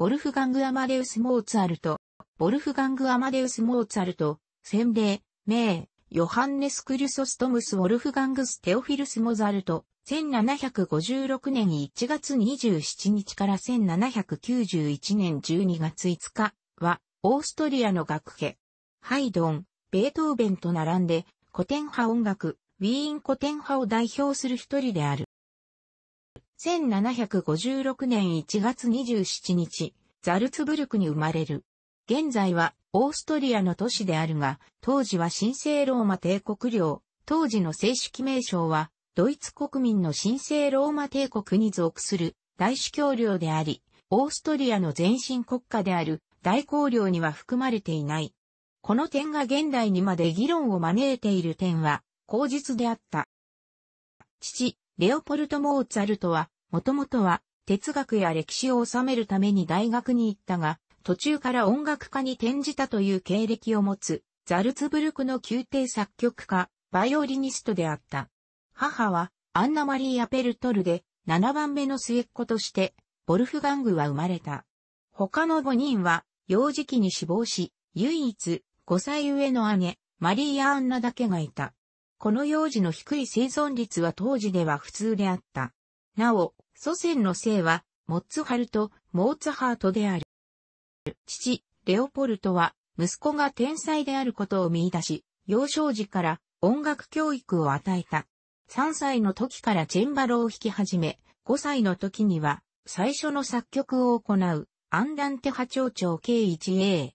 ボルフガング・アマデウス・モーツァルト、ボルフガング・アマデウス・モーツァルト、先礼、名、ヨハンネス・クリュソストムス・ウォルフガングス・テオフィルス・モザルト、1756年1月27日から1791年12月5日は、オーストリアの学家、ハイドン、ベートーベンと並んで、古典派音楽、ウィーン古典派を代表する一人である。1756年1月27日、ザルツブルクに生まれる。現在はオーストリアの都市であるが、当時は神聖ローマ帝国領、当時の正式名称は、ドイツ国民の神聖ローマ帝国に属する大主教領であり、オーストリアの前身国家である大公領には含まれていない。この点が現代にまで議論を招いている点は、口実であった。父、レオポルト・モーツァルトは、もともとは哲学や歴史を収めるために大学に行ったが、途中から音楽家に転じたという経歴を持つ、ザルツブルクの宮廷作曲家、バイオリニストであった。母は、アンナマリー・アペルトルで、7番目の末っ子として、ボルフガングは生まれた。他の5人は、幼児期に死亡し、唯一、5歳上の姉、マリーア・アンナだけがいた。この幼児の低い生存率は当時では普通であった。なお、祖先の姓は、モッツハルト、モーツハートである。父、レオポルトは、息子が天才であることを見出し、幼少時から音楽教育を与えた。3歳の時からチェンバロを弾き始め、5歳の時には、最初の作曲を行う、アンダンテ波長長 K1A。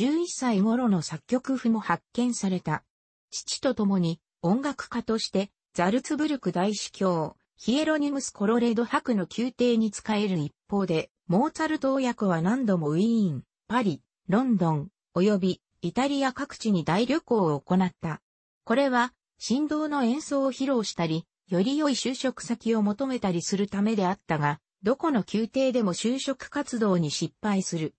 11歳頃の作曲譜も発見された。父と共に音楽家として、ザルツブルク大司教、ヒエロニムス・コロレド博の宮廷に仕える一方で、モーツァルト親子は何度もウィーン、パリ、ロンドン、及びイタリア各地に大旅行を行った。これは、振動の演奏を披露したり、より良い就職先を求めたりするためであったが、どこの宮廷でも就職活動に失敗する。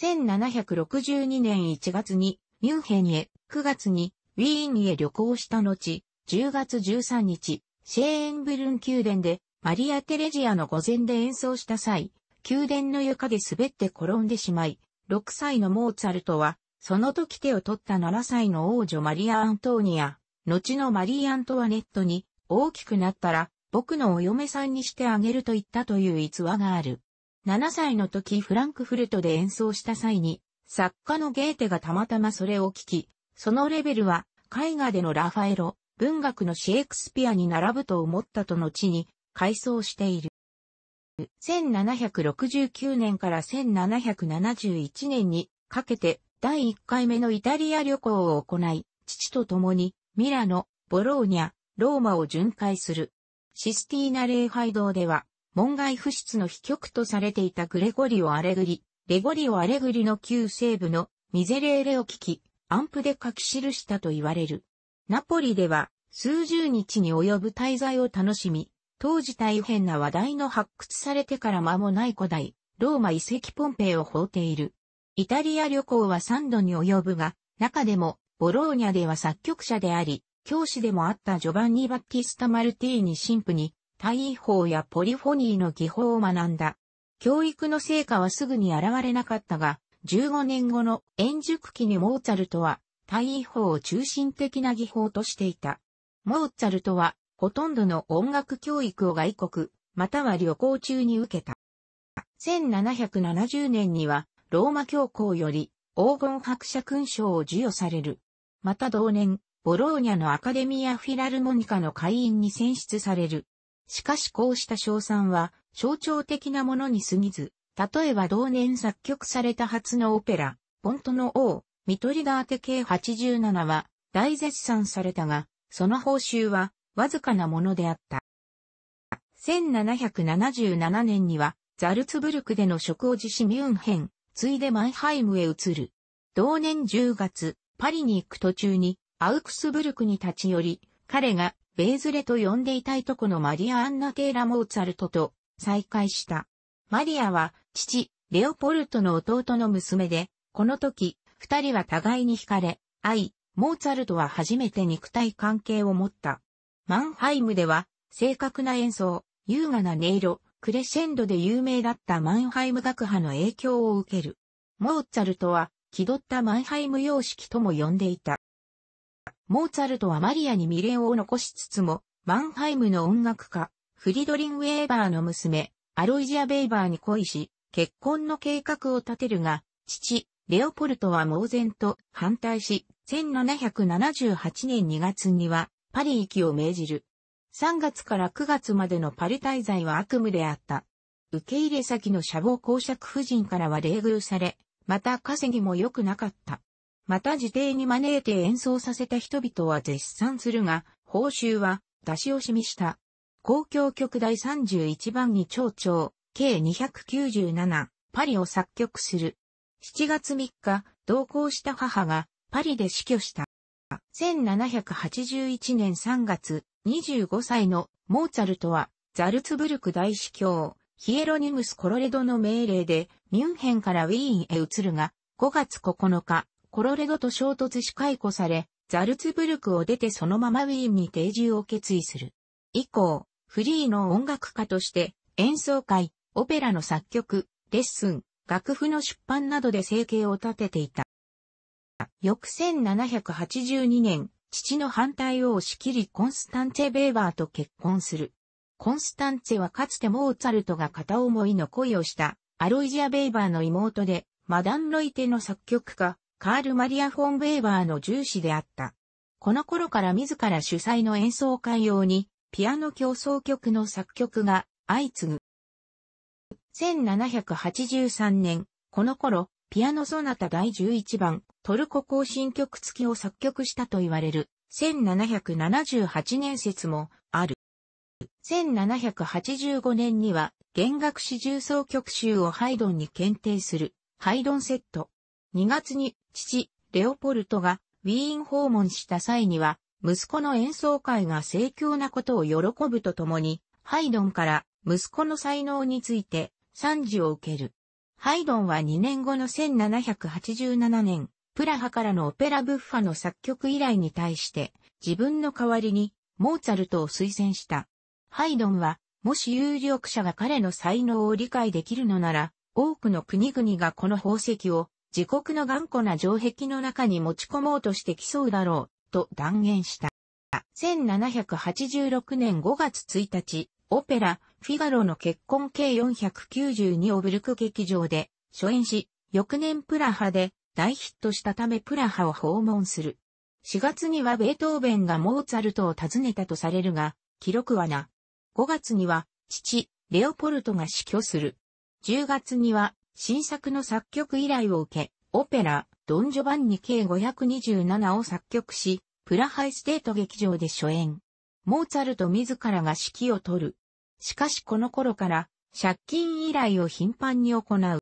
1762年1月にミュンヘンへ、9月にウィーンへ旅行した後、10月13日、シェーンブルン宮殿でマリア・テレジアの御前で演奏した際、宮殿の床で滑って転んでしまい、6歳のモーツァルトは、その時手を取った7歳の王女マリア・アントーニア、後のマリー・アントワネットに、大きくなったら、僕のお嫁さんにしてあげると言ったという逸話がある。7歳の時フランクフルトで演奏した際に、作家のゲーテがたまたまそれを聞き、そのレベルは、絵画でのラファエロ、文学のシェイクスピアに並ぶと思ったと後に、回想している。1769年から1771年にかけて第1回目のイタリア旅行を行い、父と共にミラノ、ボローニャ、ローマを巡回する。システィーナ礼拝堂では、門外不出の秘局とされていたグレゴリオ・アレグリ、レゴリオ・アレグリの旧西部のミゼレーレを聞き、アンプで書き記したと言われる。ナポリでは数十日に及ぶ滞在を楽しみ、当時大変な話題の発掘されてから間もない古代、ローマ遺跡ポンペイを放っている。イタリア旅行は3度に及ぶが、中でも、ボローニャでは作曲者であり、教師でもあったジョバンニ・バッティスタ・マルティーニ神父に、対位法やポリフォニーの技法を学んだ。教育の成果はすぐに現れなかったが、15年後の円熟期にモーツァルトは対位法を中心的な技法としていた。モーツァルトはほとんどの音楽教育を外国、または旅行中に受けた。1770年にはローマ教皇より黄金伯爵勲章を授与される。また同年、ボローニャのアカデミア・フィラルモニカの会員に選出される。しかしこうした賞賛は象徴的なものに過ぎず、例えば同年作曲された初のオペラ、ポントの王、ミトリガーテ系87は大絶賛されたが、その報酬はわずかなものであった。1777年にはザルツブルクでの職を辞しミュンヘン、ついでマイハイムへ移る。同年10月、パリに行く途中にアウクスブルクに立ち寄り、彼がベーズレと呼んでいたいとこのマリア・アンナ・テーラ・モーツァルトと再会した。マリアは父、レオポルトの弟の娘で、この時、二人は互いに惹かれ、愛、モーツァルトは初めて肉体関係を持った。マンハイムでは、正確な演奏、優雅な音色、クレッシェンドで有名だったマンハイム学派の影響を受ける。モーツァルトは、気取ったマンハイム様式とも呼んでいた。モーツァルトはマリアに未練を残しつつも、マンハイムの音楽家、フリドリン・ウェーバーの娘、アロイジア・ベイバーに恋し、結婚の計画を立てるが、父、レオポルトは猛然と反対し、1778年2月にはパリ行きを命じる。3月から9月までのパリ滞在は悪夢であった。受け入れ先の社防公爵夫人からは冷遇され、また稼ぎも良くなかった。また自邸に招いて演奏させた人々は絶賛するが、報酬は出し惜しみした。公共局第31番に町長、計297パリを作曲する。7月3日、同行した母がパリで死去した。1781年3月、25歳のモーツァルトはザルツブルク大司教、ヒエロニムス・コロレドの命令でミュンヘンからウィーンへ移るが、5月9日、コロレドと衝突し解雇され、ザルツブルクを出てそのままウィーンに定住を決意する。以降、フリーの音楽家として演奏会、オペラの作曲、レッスン、楽譜の出版などで生計を立てていた。翌1782年、父の反対を押し切りコンスタンツェ・ベーバーと結婚する。コンスタンツェはかつてモーツァルトが片思いの恋をしたアロイジア・ベーバーの妹で、マダン・ロイテの作曲家、カール・マリア・フォン・ベーバーの重視であった。この頃から自ら主催の演奏会用に、ピアノ競争曲の作曲が相次ぐ。1783年、この頃、ピアノソナタ第11番、トルコ行進曲付きを作曲したと言われる、1778年説もある。1785年には、弦楽四重奏曲集をハイドンに検定する、ハイドンセット。2月に、父、レオポルトが、ウィーン訪問した際には、息子の演奏会が盛況なことを喜ぶとともに、ハイドンから息子の才能について賛辞を受ける。ハイドンは2年後の1787年、プラハからのオペラブッファの作曲依頼に対して自分の代わりにモーツァルトを推薦した。ハイドンは、もし有力者が彼の才能を理解できるのなら、多くの国々がこの宝石を自国の頑固な城壁の中に持ち込もうとしてきそうだろう、と断言した。1786年5月1日、オペラ、フィガロの結婚計492オブルク劇場で初演し、翌年プラハで大ヒットしたためプラハを訪問する。4月にはベートーベンがモーツァルトを訪ねたとされるが、記録はな。5月には父、レオポルトが死去する。10月には新作の作曲依頼を受け、オペラ、ドンジョバンニ計527を作曲し、プラハイステート劇場で初演。モーツァルト自らが指揮を取る。しかしこの頃から、借金依頼を頻繁に行う。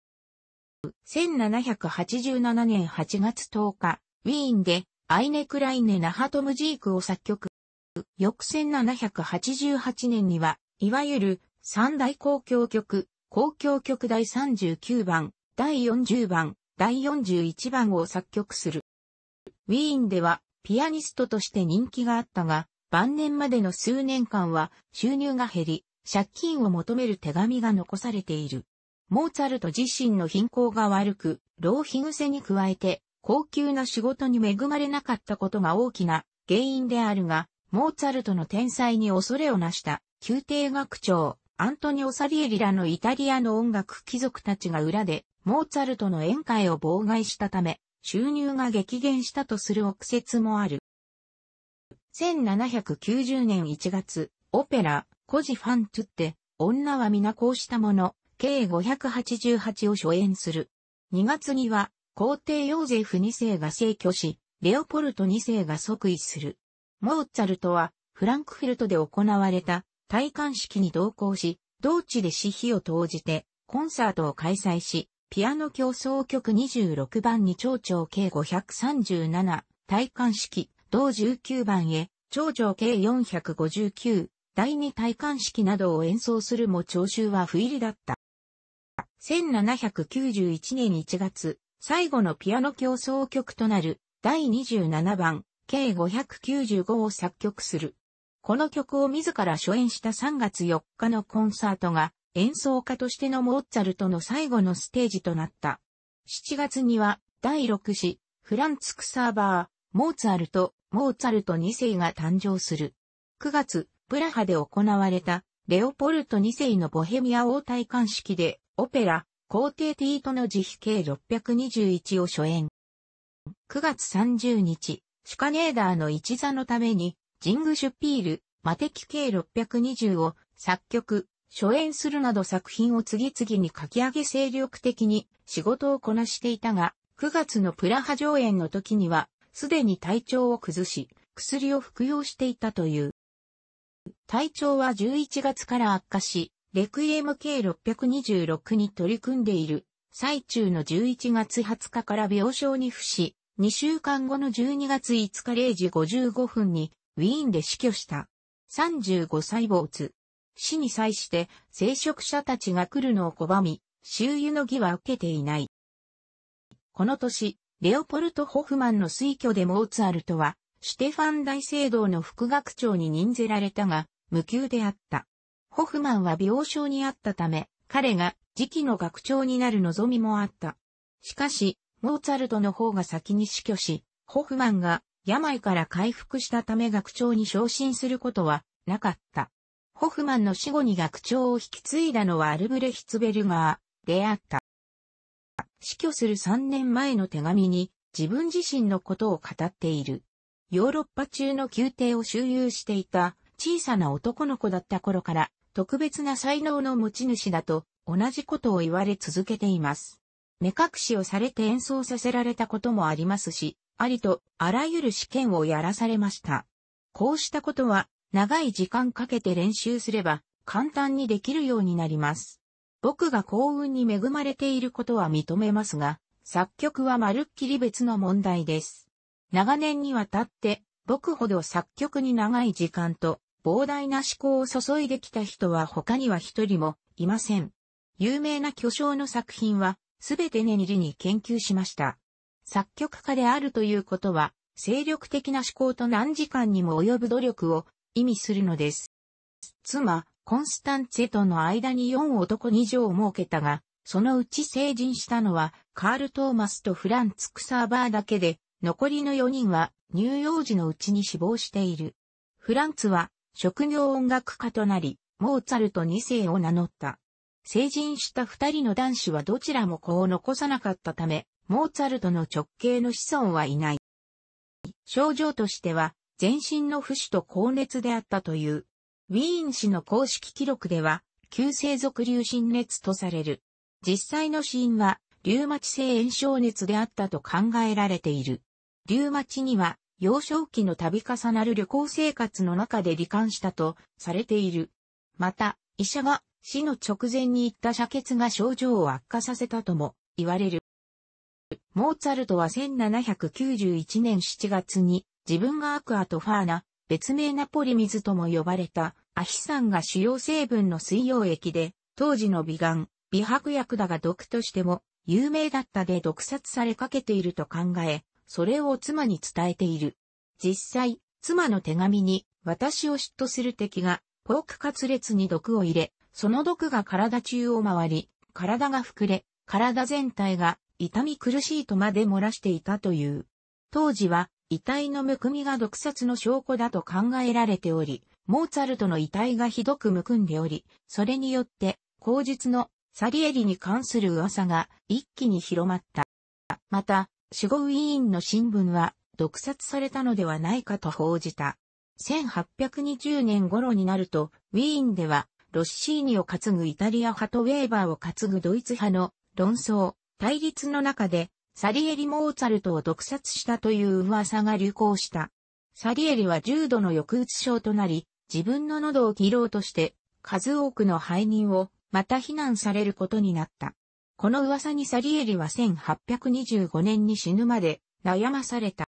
1787年8月10日、ウィーンで、アイネ・クライネ・ナハトムジークを作曲。翌1788年には、いわゆる三大公共曲、公共曲第39番、第40番、第41番を作曲する。ウィーンではピアニストとして人気があったが、晩年までの数年間は収入が減り、借金を求める手紙が残されている。モーツァルト自身の貧困が悪く、浪費癖に加えて、高級な仕事に恵まれなかったことが大きな原因であるが、モーツァルトの天才に恐れをなした、宮廷学長、アントニオ・サリエリラのイタリアの音楽貴族たちが裏で、モーツァルトの宴会を妨害したため、収入が激減したとする憶説もある。1790年1月、オペラ、孤児ファンツって、女は皆こうしたもの、計588を初演する。2月には、皇帝ヨーゼフ2世が逝去し、レオポルト2世が即位する。モーツァルトは、フランクフルトで行われた、戴冠式に同行し、同地で死費を投じて、コンサートを開催し、ピアノ競争曲26番に長々計537、戴冠式、同19番へ、長々計459、第二戴冠式などを演奏するも聴衆は不入りだった。1791年1月、最後のピアノ競争曲となる第27番、計595を作曲する。この曲を自ら初演した3月4日のコンサートが演奏家としてのモーツァルトの最後のステージとなった。7月には第6子、フランツ・クサーバー、モーツァルト、モーツァルト2世が誕生する。9月、プラハで行われた、レオポルト2世のボヘミア王戴冠式で、オペラ、皇帝ティートの慈悲計621を初演。9月30日、シュカネーダーの一座のために、ジングシュピール、マテキ計620を作曲、初演するなど作品を次々に書き上げ精力的に仕事をこなしていたが、9月のプラハ上演の時には、すでに体調を崩し、薬を服用していたという。体調は11月から悪化し、レクイエム K626 に取り組んでいる最中の11月20日から病床に付し、2週間後の12月5日0時55分にウィーンで死去した。35歳没。死に際して聖職者たちが来るのを拒み、周遊の儀は受けていない。この年、レオポルト・ホフマンの推挙でモーツァルトは、シュテファン大聖堂の副学長に任ぜられたが、無休であった。ホフマンは病床にあったため、彼が次期の学長になる望みもあった。しかし、モーツァルトの方が先に死去し、ホフマンが病から回復したため学長に昇進することはなかった。ホフマンの死後に学長を引き継いだのはアルブレヒツベルガーであった。死去する3年前の手紙に自分自身のことを語っている。ヨーロッパ中の宮廷を周遊していた小さな男の子だった頃から特別な才能の持ち主だと同じことを言われ続けています。目隠しをされて演奏させられたこともありますし、ありとあらゆる試験をやらされました。こうしたことは長い時間かけて練習すれば簡単にできるようになります。僕が幸運に恵まれていることは認めますが、作曲はまるっきり別の問題です。長年にわたって僕ほど作曲に長い時間と膨大な思考を注いできた人は他には一人もいません。有名な巨匠の作品は、すべてネ入リに研究しました。作曲家であるということは、精力的な思考と何時間にも及ぶ努力を意味するのです。妻、コンスタンツェとの間に4男2女を設けたが、そのうち成人したのは、カール・トーマスとフランツ・クサーバーだけで、残りの4人は乳幼児のうちに死亡している。フランツは職業音楽家となり、モーツァルト2世を名乗った。成人した二人の男子はどちらも子を残さなかったため、モーツァルトの直系の子孫はいない。症状としては、全身の不死と高熱であったという。ウィーン氏の公式記録では、急性俗流心熱とされる。実際の死因は、リュウマチ性炎症熱であったと考えられている。リュウマチには、幼少期の度重なる旅行生活の中で罹患したとされている。また、医者が死の直前に行った射血が症状を悪化させたとも言われる。モーツァルトは1791年7月に自分がアクアとファーナ、別名ナポリ水とも呼ばれたアヒ酸が主要成分の水溶液で、当時の美顔、美白薬だが毒としても有名だったで毒殺されかけていると考え、それを妻に伝えている。実際、妻の手紙に、私を嫉妬する敵が、ポークカツレツに毒を入れ、その毒が体中を回り、体が膨れ、体全体が痛み苦しいとまで漏らしていたという。当時は遺体のむくみが毒殺の証拠だと考えられており、モーツァルトの遺体がひどくむくんでおり、それによって口述のサリエリに関する噂が一気に広まった。また、守護委員の新聞は、毒殺されたのではないかと報じた。1820年頃になると、ウィーンでは、ロッシーニを担ぐイタリア派とウェーバーを担ぐドイツ派の論争、対立の中で、サリエリ・モーツァルトを毒殺したという噂が流行した。サリエリは重度の抑うつ症となり、自分の喉を切ろうとして、数多くの背任を、また非難されることになった。この噂にサリエリは1825年に死ぬまで悩まされた。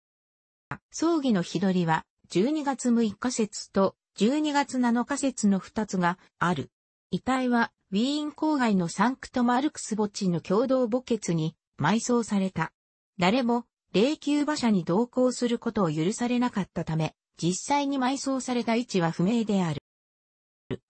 葬儀の日取りは12月6日節と12月7日節の2つがある。遺体はウィーン郊外のサンクトマルクス墓地の共同墓穴に埋葬された。誰も霊柩馬車に同行することを許されなかったため、実際に埋葬された位置は不明である。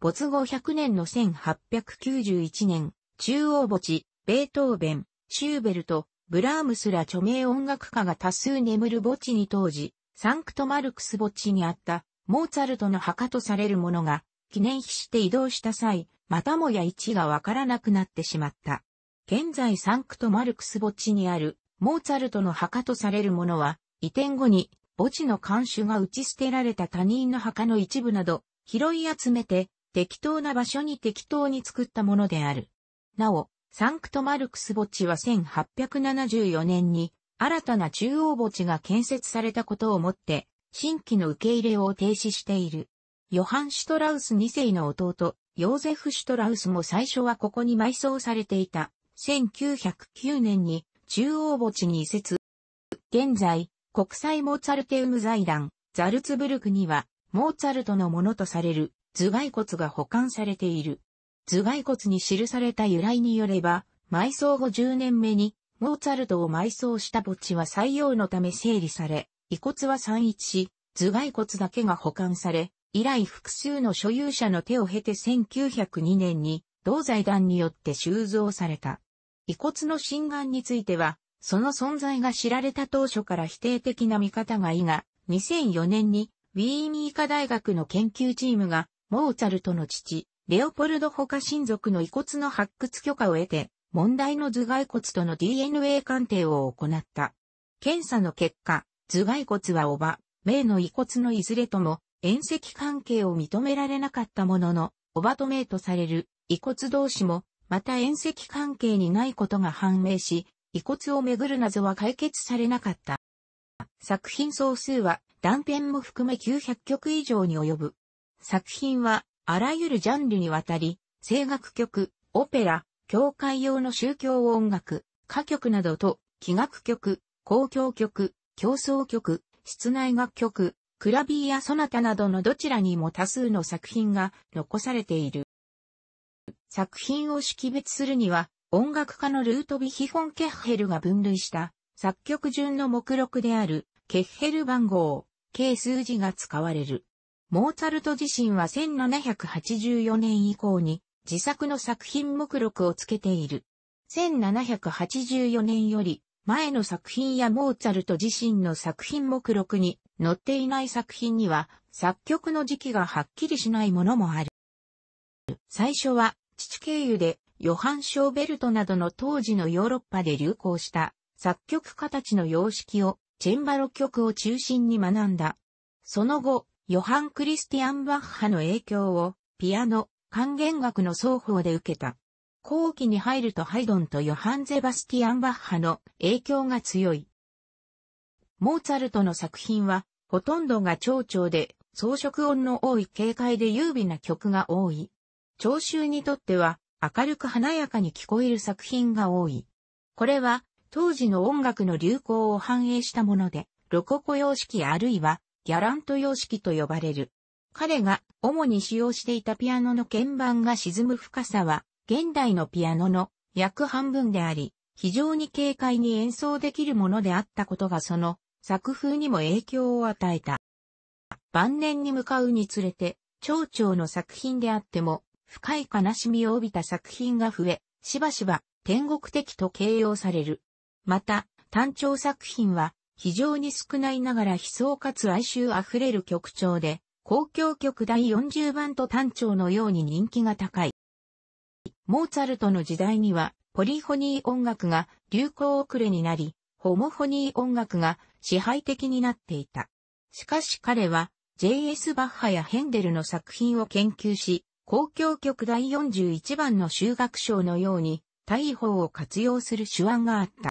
没後100年の1891年、中央墓地、ベートーベン、シューベルト、ブラームスら著名音楽家が多数眠る墓地に当時、サンクトマルクス墓地にあったモーツァルトの墓とされるものが記念碑して移動した際、またもや位置がわからなくなってしまった。現在サンクトマルクス墓地にあるモーツァルトの墓とされるものは移転後に墓地の監守が打ち捨てられた他人の墓の一部など拾い集めて適当な場所に適当に作ったものである。なお、サンクトマルクス墓地は1874年に新たな中央墓地が建設されたことをもって、新規の受け入れを停止している。ヨハン・シュトラウス2世の弟、ヨーゼフ・シュトラウスも最初はここに埋葬されていた。1909年に中央墓地に移設。現在、国際モーツァルテウム財団、ザルツブルクには、モーツァルトのものとされる頭蓋骨が保管されている。頭蓋骨に記された由来によれば、埋葬後10年目に、モーツァルトを埋葬した墓地は採用のため整理され、遺骨は散逸し、頭蓋骨だけが保管され、以来複数の所有者の手を経て1902年に、同財団によって収蔵された。遺骨の心眼については、その存在が知られた当初から否定的な見方がいいが、2004年にウィーン医科大学の研究チームが、モーツァルトの父、レオポルド他親族の遺骨の発掘許可を得て、問題の頭蓋骨との DNA 鑑定を行った。検査の結果、頭蓋骨はおば、名の遺骨のいずれとも、縁石関係を認められなかったものの、おばと名とされる遺骨同士も、また縁石関係にないことが判明し、遺骨をめぐる謎は解決されなかった。作品総数は断片も含め900曲以上に及ぶ。作品はあらゆるジャンルにわたり、声楽曲、オペラ、教会用の宗教音楽、歌曲などと、器楽曲、公共曲、競争曲、室内楽曲、クラビーやソナタなどのどちらにも多数の作品が残されている。作品を識別するには、音楽家のルートビヒホン・ケッヘルが分類した作曲順の目録であるケッヘル番号、計数字が使われる。モーツァルト自身は1784年以降に自作の作品目録をつけている。1784年より前の作品やモーツァルト自身の作品目録に載っていない作品には作曲の時期がはっきりしないものもある。最初は父経由でヨハン・ショーベルトなどの当時のヨーロッパで流行した作曲家たちの様式をチェンバロ曲を中心に学んだ。その後、ヨハン・クリスティアン・バッハの影響を、ピアノ、管弦楽の双方で受けた。後期に入るとハイドンとヨハン・ゼバスティアン・バッハの影響が強い。モーツァルトの作品は、ほとんどが長調で、装飾音の多い軽快で優美な曲が多い。聴衆にとっては、明るく華やかに聞こえる作品が多い。これは、当時の音楽の流行を反映したもので、ロココ様式あるいはギャラント様式と呼ばれる。彼が主に使用していたピアノの鍵盤が沈む深さは、現代のピアノの約半分であり、非常に軽快に演奏できるものであったことがその作風にも影響を与えた。晩年に向かうにつれて、蝶々の作品であっても、深い悲しみを帯びた作品が増え、しばしば天国的と形容される。また、単調作品は非常に少ないながら悲壮かつ哀愁あふれる曲調で、公共曲第40番と単調のように人気が高い。モーツァルトの時代には、ポリフォニー音楽が流行遅れになり、ホモフォニー音楽が支配的になっていた。しかし彼は、J.S. バッハやヘンデルの作品を研究し、公共曲第41番の修学賞のように、大砲を活用する手腕があった。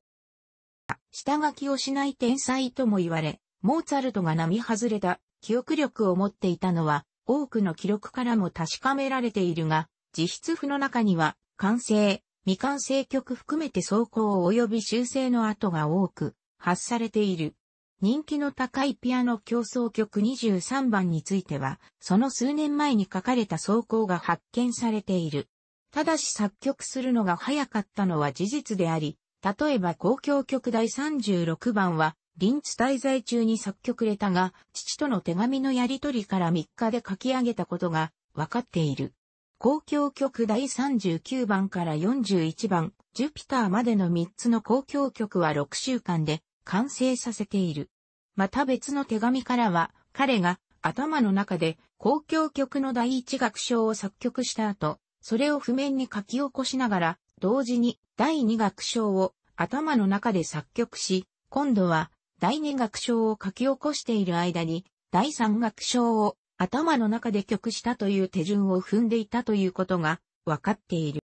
下書きをしない天才とも言われ、モーツァルトが並外れた記憶力を持っていたのは、多くの記録からも確かめられているが、実質譜の中には、完成、未完成曲含めて走行及び修正の跡が多く、発されている。人気の高いピアノ競争曲23番については、その数年前に書かれた走行が発見されている。ただし作曲するのが早かったのは事実であり、例えば公共曲第36番は、臨ツ滞在中に作曲れたが、父との手紙のやり取りから3日で書き上げたことが分かっている。公共曲第39番から41番、ジュピターまでの3つの公共曲は6週間で完成させている。また別の手紙からは、彼が頭の中で公共曲の第一楽章を作曲した後、それを譜面に書き起こしながら同時に第二楽章を頭の中で作曲し、今度は第二楽章を書き起こしている間に、第三楽章を頭の中で曲したという手順を踏んでいたということが分かっている。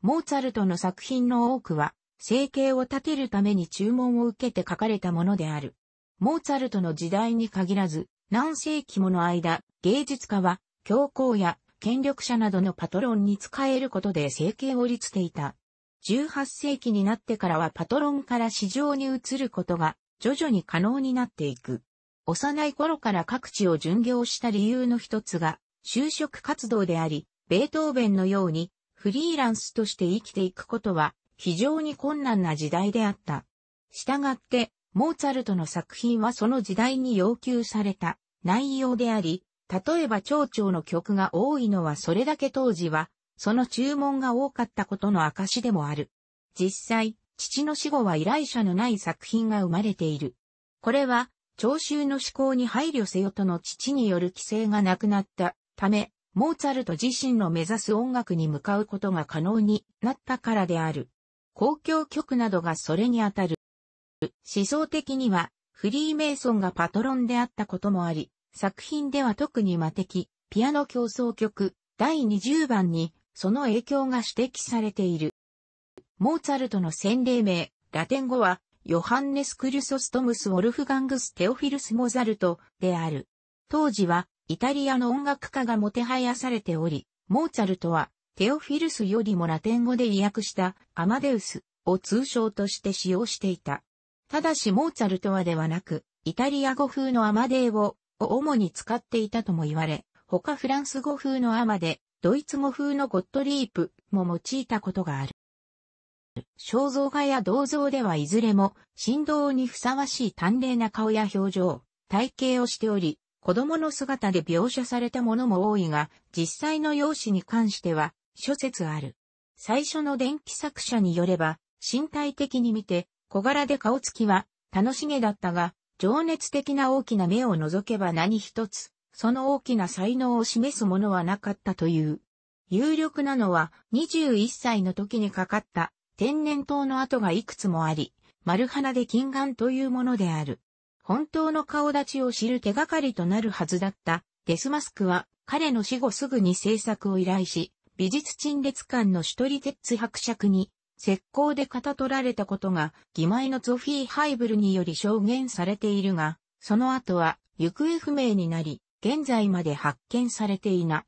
モーツァルトの作品の多くは、生計を立てるために注文を受けて書かれたものである。モーツァルトの時代に限らず、何世紀もの間、芸術家は、教皇や権力者などのパトロンに仕えることで生計を立ていた。18世紀になってからはパトロンから市場に移ることが徐々に可能になっていく。幼い頃から各地を巡業した理由の一つが就職活動であり、ベートーベンのようにフリーランスとして生きていくことは非常に困難な時代であった。したがって、モーツァルトの作品はその時代に要求された内容であり、例えば蝶々の曲が多いのはそれだけ当時は、その注文が多かったことの証でもある。実際、父の死後は依頼者のない作品が生まれている。これは、聴衆の思考に配慮せよとの父による規制がなくなったため、モーツァルト自身の目指す音楽に向かうことが可能になったからである。公共曲などがそれにあたる。思想的には、フリーメイソンがパトロンであったこともあり、作品では特に魔的、ピアノ競争曲、第20番に、その影響が指摘されている。モーツァルトの洗礼名、ラテン語は、ヨハンネス・クリュソストムス・ウォルフガングス・テオフィルス・モザルトである。当時は、イタリアの音楽家がもてはやされており、モーツァルトは、テオフィルスよりもラテン語で意訳したアマデウスを通称として使用していた。ただしモーツァルトはではなく、イタリア語風のアマデーをを主に使っていたとも言われ、他フランス語風のアマで、ドイツ語風のゴットリープも用いたことがある。肖像画や銅像ではいずれも、振動にふさわしい端麗な顔や表情、体型をしており、子供の姿で描写されたものも多いが、実際の容姿に関しては、諸説ある。最初の電気作者によれば、身体的に見て、小柄で顔つきは、楽しげだったが、情熱的な大きな目を除けば何一つ、その大きな才能を示すものはなかったという。有力なのは21歳の時にかかった天然痘の跡がいくつもあり、丸花で金眼というものである。本当の顔立ちを知る手がかりとなるはずだったデスマスクは彼の死後すぐに制作を依頼し、美術陳列館の一人鉄リテッツ伯爵に石膏で型取られたことが、義前のゾフィー・ハイブルにより証言されているが、その後は行方不明になり、現在まで発見されていな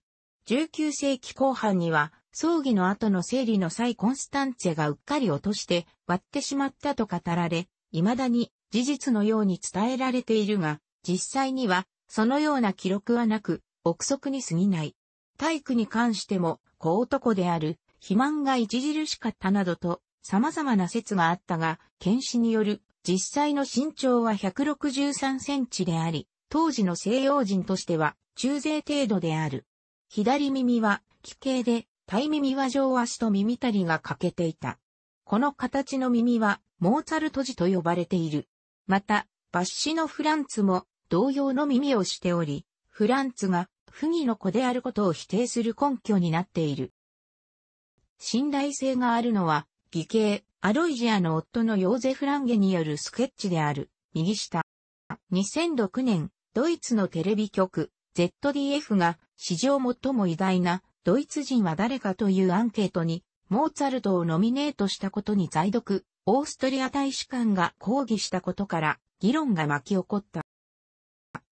い。19世紀後半には、葬儀の後の整理の際コンスタンツェがうっかり落として割ってしまったと語られ、未だに事実のように伝えられているが、実際にはそのような記録はなく、憶測に過ぎない。体育に関しても、小男である肥満が著しかったなどと様々な説があったが、検視による実際の身長は163センチであり、当時の西洋人としては中勢程度である。左耳は奇形で、対耳は上足と耳たりが欠けていた。この形の耳はモーツァルト字と呼ばれている。また、バッシのフランツも同様の耳をしており、フランツが不義の子であることを否定する根拠になっている。信頼性があるのは、義兄、アロイジアの夫のヨーゼフ・ランゲによるスケッチである。右下。2006年、ドイツのテレビ局、ZDF が、史上最も偉大な、ドイツ人は誰かというアンケートに、モーツァルトをノミネートしたことに在読、オーストリア大使館が抗議したことから、議論が巻き起こった。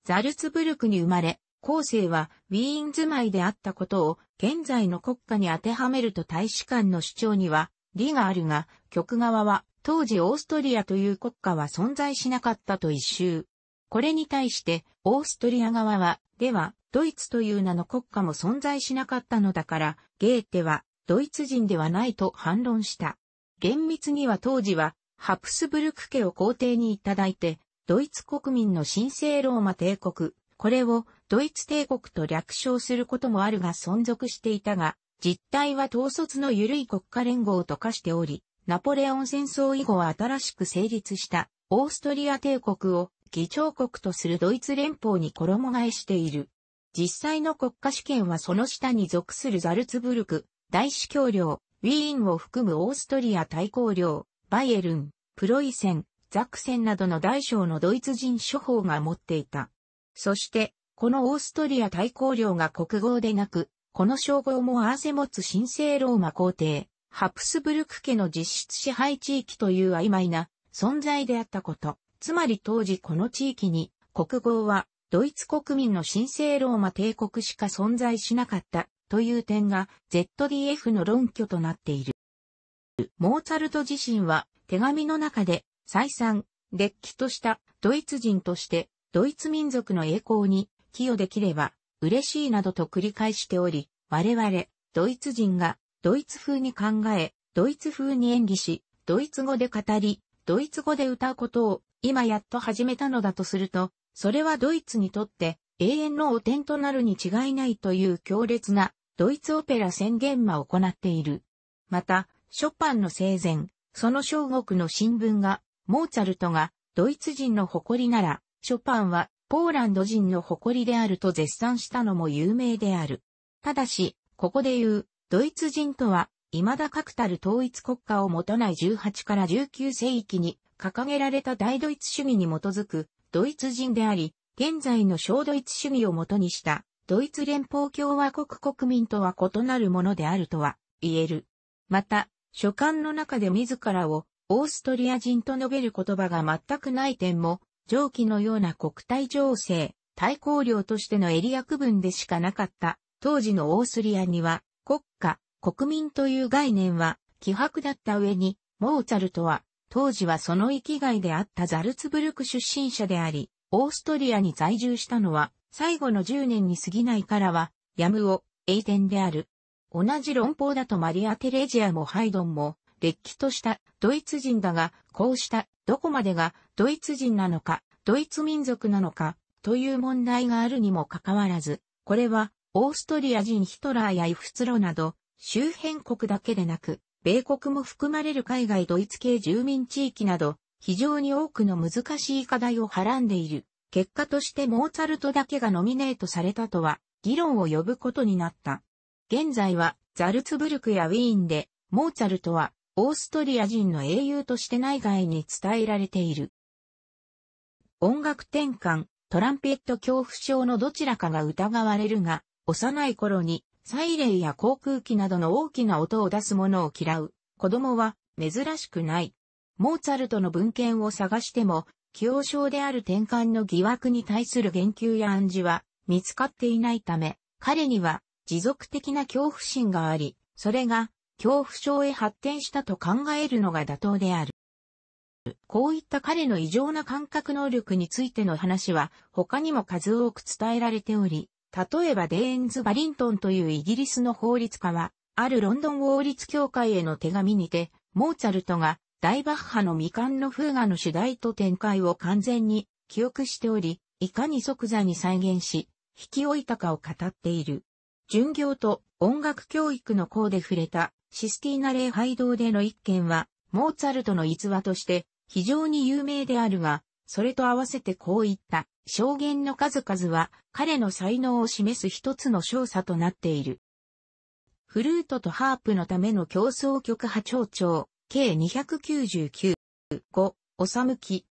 ザルツブルクに生まれ、後世はウィーン住まいであったことを現在の国家に当てはめると大使館の主張には理があるが、局側は当時オーストリアという国家は存在しなかったと一周。これに対してオーストリア側は、ではドイツという名の国家も存在しなかったのだから、ゲーテはドイツ人ではないと反論した。厳密には当時はハプスブルク家を皇帝にいただいて、ドイツ国民の神聖ローマ帝国、これをドイツ帝国と略称することもあるが存続していたが、実態は統率の緩い国家連合と化しており、ナポレオン戦争以後は新しく成立したオーストリア帝国を議長国とするドイツ連邦に衣替えしている。実際の国家主権はその下に属するザルツブルク、大司教領、ウィーンを含むオーストリア大公領、バイエルン、プロイセン、ザクセンなどの大小のドイツ人諸法が持っていた。そして、このオーストリア大公領が国号でなく、この称号も合わせ持つ神聖ローマ皇帝、ハプスブルク家の実質支配地域という曖昧な存在であったこと。つまり当時この地域に国号はドイツ国民の神聖ローマ帝国しか存在しなかったという点が ZDF の論拠となっている。モーツァルト自身は手紙の中で再三、デッキとしたドイツ人としてドイツ民族の栄光に寄与できれば嬉しいなどと繰り返しており、我々、ドイツ人がドイツ風に考え、ドイツ風に演技し、ドイツ語で語り、ドイツ語で歌うことを今やっと始めたのだとすると、それはドイツにとって永遠の汚点となるに違いないという強烈なドイツオペラ宣言も行っている。また、ショパンの生前、その小国の新聞が、モーツァルトがドイツ人の誇りならショパンはポーランド人の誇りであると絶賛したのも有名である。ただし、ここで言う、ドイツ人とは、未だ確たる統一国家を持たない18から19世紀に掲げられた大ドイツ主義に基づくドイツ人であり、現在の小ドイツ主義をもとにしたドイツ連邦共和国国民とは異なるものであるとは言える。また、書簡の中で自らをオーストリア人と述べる言葉が全くない点も上記のような国体情勢、対抗領としてのエリア区分でしかなかった、当時のオーストリアには、国家、国民という概念は、希薄だった上に、モーツァルトは、当時はその生きがいであったザルツブルク出身者であり、オーストリアに在住したのは、最後の10年に過ぎないからは、やむを、栄転である。同じ論法だとマリア・テレジアもハイドンも、劣気としたドイツ人だが、こうしたどこまでがドイツ人なのか、ドイツ民族なのか、という問題があるにもかかわらず、これはオーストリア人ヒトラーやイフツロなど、周辺国だけでなく、米国も含まれる海外ドイツ系住民地域など、非常に多くの難しい課題をはらんでいる。結果としてモーツァルトだけがノミネートされたとは、議論を呼ぶことになった。現在は、ザルツブルクやウィーンで、モーツァルトはオーストリア人の英雄として内外に伝えられている。音楽転換、トランペット恐怖症のどちらかが疑われるが、幼い頃にサイレイや航空機などの大きな音を出すものを嫌う子供は珍しくない。モーツァルトの文献を探しても、気往症である転換の疑惑に対する言及や暗示は見つかっていないため、彼には持続的な恐怖心があり、それが恐怖症へ発展したと考えるのが妥当である。こういった彼の異常な感覚能力についての話は他にも数多く伝えられており、例えばデーンズ・バリントンというイギリスの法律家は、あるロンドン王立協会への手紙にて、モーツァルトが大バッハの未完の風画の主題と展開を完全に記憶しており、いかに即座に再現し、引き置いたかを語っている。巡業と音楽教育の項で触れたシスティーナ礼拝堂での一件は、モーツァルトの逸話として非常に有名であるが、それと合わせてこういった証言の数々は彼の才能を示す一つの少佐となっている。フルートとハープのための競争曲派長長、計299、5、おさむき、